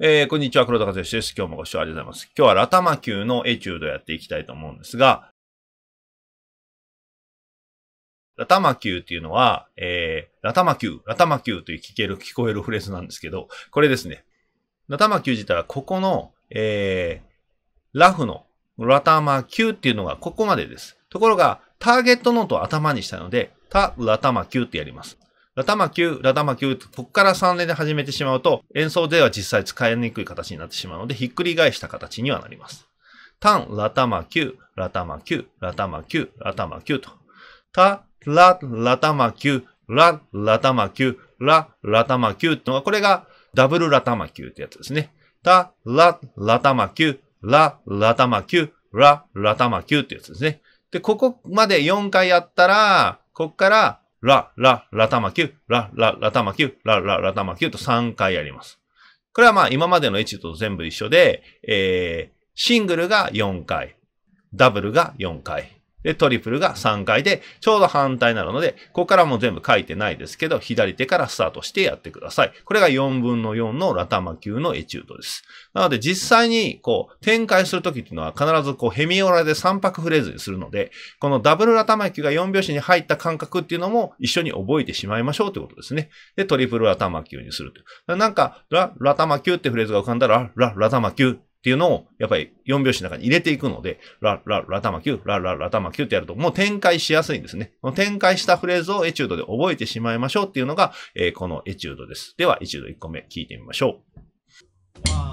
えー、こんにちは、黒田和義です。今日もご視聴ありがとうございます。今日はラタマ級のエチュードをやっていきたいと思うんですが、ラタマ級っていうのは、えー、ラタマ級、ラタマ級という聞ける、聞こえるフレーズなんですけど、これですね。ラタマ級自体はここの、えー、ラフのラタマ級っていうのがここまでです。ところが、ターゲットノートを頭にしたので、タ、ラタマ級ってやります。ラタマ級、ラタマ級、ここから3連で始めてしまうと、演奏では実際使いにくい形になってしまうので、ひっくり返した形にはなります。タン、ラタマ級、ラタマ級、ラタマ級、ラタマ級と。タ、ラ、ラタマ級、ラ、ラタマ級、ラ、ラタマ級ってのは、これがダブルラタマ級ってやつですね。タ、ラ、ラタマ級、ラ、ラタマ級、ラ、ラタマ級ってやつですね。で、ここまで4回やったら、ここからラ、ラ、ラタマキュ、ラ、ラ、ラタマキュ、ラ、ラ、ラタマキュと3回やります。これはまあ今までのエチュードと全部一緒で、えー、シングルが4回、ダブルが4回、で、トリプルが3回で、ちょうど反対なので、ここからも全部書いてないですけど、左手からスタートしてやってください。これが4分の4のラタマ級のエチュードです。なので、実際に、こう、展開するときっていうのは、必ずこう、ヘミオラで3拍フレーズにするので、このダブルラタマ級が4拍子に入った感覚っていうのも、一緒に覚えてしまいましょうということですね。で、トリプルラタマ級にすると。なんか、ラ、ラタマ級ってフレーズが浮かんだら、ラ、ラタマ級っていうのを、やっぱり4拍子の中に入れていくので、ラ、ラ、ラタマキュー、ラ、ラ、ラタマキューってやると、もう展開しやすいんですね。この展開したフレーズをエチュードで覚えてしまいましょうっていうのが、えー、このエチュードです。では、エチュード1個目聞いてみましょう。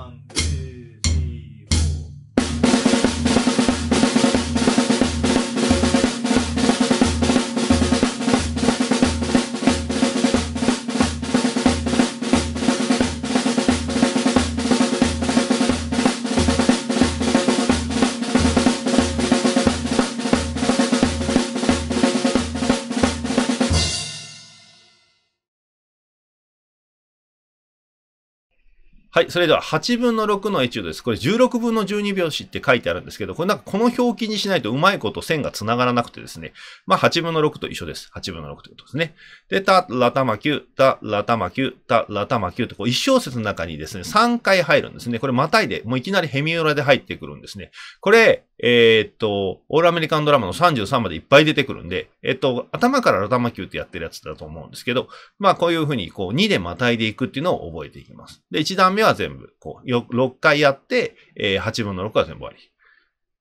はい、それでは8分の6のエチュードです。これ16分の12拍子って書いてあるんですけど、これなんかこの表記にしないとうまいこと線が繋がらなくてですね。まあ8分の6と一緒です。8分の6ということですね。で、た、ラタマキュた、ラタマきゅた、ラタマきゅとこう1小節の中にですね、3回入るんですね。これまたいで、もういきなりヘミオラで入ってくるんですね。これ、えー、っと、オールアメリカンドラマの33までいっぱい出てくるんで、えっと、頭から頭ーってやってるやつだと思うんですけど、まあこういうふうにこう2でまたいでいくっていうのを覚えていきます。で、1段目は全部、こう、6回やって、えー、8分の6は全部終わ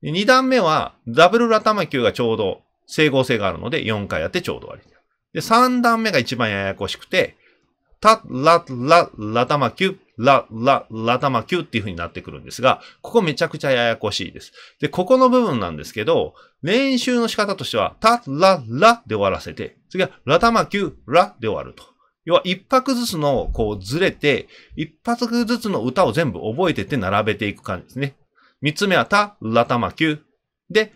り。2段目はダブル頭ーがちょうど整合性があるので4回やってちょうど終わり。で、3段目が一番ややこしくて、た、ら、ら、らたまきゅ、ラ、ラ、ラタマキュっていう風になってくるんですが、ここめちゃくちゃややこしいです。で、ここの部分なんですけど、練習の仕方としては、タ、ラ、ラで終わらせて、次はラタマキュ、ラで終わると。要は一拍ずつの、こうずれて、一拍ずつの歌を全部覚えてって並べていく感じですね。三つ目はタ、ラタマキュで、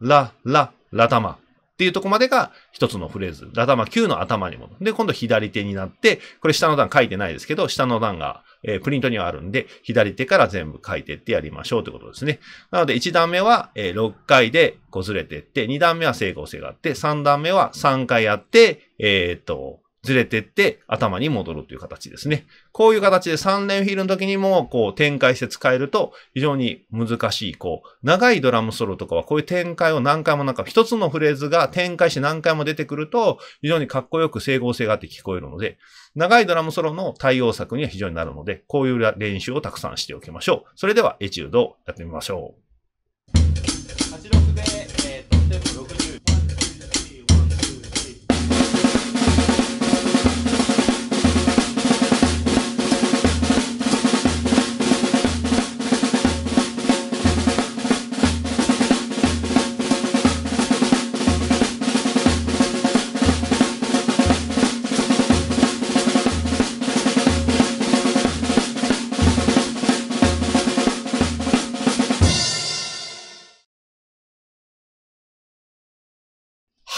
ラ、ラ、ラタマ。っていうとこまでが一つのフレーズ。頭9の頭に戻る。で、今度左手になって、これ下の段書いてないですけど、下の段が、えー、プリントにはあるんで、左手から全部書いてってやりましょうということですね。なので、1段目は、えー、6回でこずれてって、2段目は整合性があって、3段目は3回やって、えー、っと、ずれてって頭に戻るという形ですね。こういう形で3連フィールの時にもこう展開して使えると非常に難しい、こう長いドラムソロとかはこういう展開を何回もなんか一つのフレーズが展開して何回も出てくると非常にかっこよく整合性があって聞こえるので長いドラムソロの対応策には非常になるのでこういう練習をたくさんしておきましょう。それではエチュードをやってみましょう。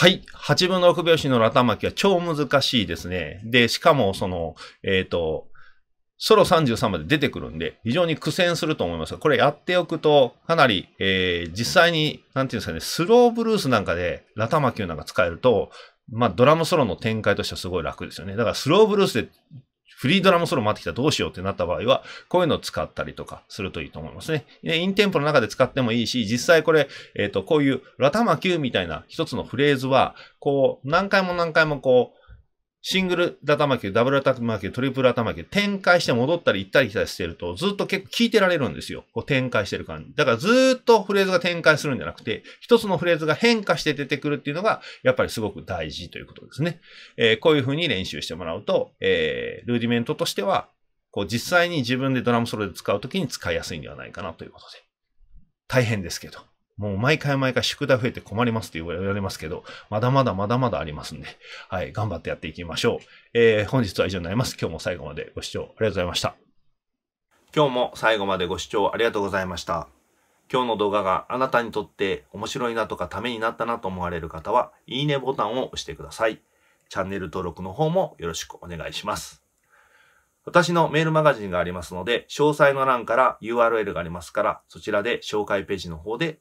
はい。8分の6拍子のラタ巻きは超難しいですね。で、しかもその、えっ、ー、と、ソロ33まで出てくるんで、非常に苦戦すると思いますが、これやっておくと、かなり、えー、実際に、なんていうんですかね、スローブルースなんかで、ラタマキューなんか使えると、まあ、ドラムソロの展開としてはすごい楽ですよね。だから、スローブルースでフリードラムソロ待ってきたらどうしようってなった場合は、こういうのを使ったりとかするといいと思いますね。でインテンポの中で使ってもいいし、実際これ、えっ、ー、と、こういうラタマキューみたいな一つのフレーズは、こう、何回も何回もこう、シングル頭球、ダブル頭球、トリプル頭球、展開して戻ったり行ったり来たりしてると、ずっと結構聞いてられるんですよ。こう展開してる感じ。だからずっとフレーズが展開するんじゃなくて、一つのフレーズが変化して出てくるっていうのが、やっぱりすごく大事ということですね。えー、こういう風に練習してもらうと、えー、ルーディメントとしては、こう実際に自分でドラムソロで使うときに使いやすいんではないかなということで。大変ですけど。もう毎回毎回宿題増えて困りますって言われますけど、まだまだまだまだありますんで、はい、頑張ってやっていきましょう。えー、本日は以上になります。今日も最後までご視聴ありがとうございました。今日も最後までご視聴ありがとうございました。今日の動画があなたにとって面白いなとかためになったなと思われる方は、いいねボタンを押してください。チャンネル登録の方もよろしくお願いします。私のメールマガジンがありますので、詳細の欄から URL がありますから、そちらで紹介ページの方で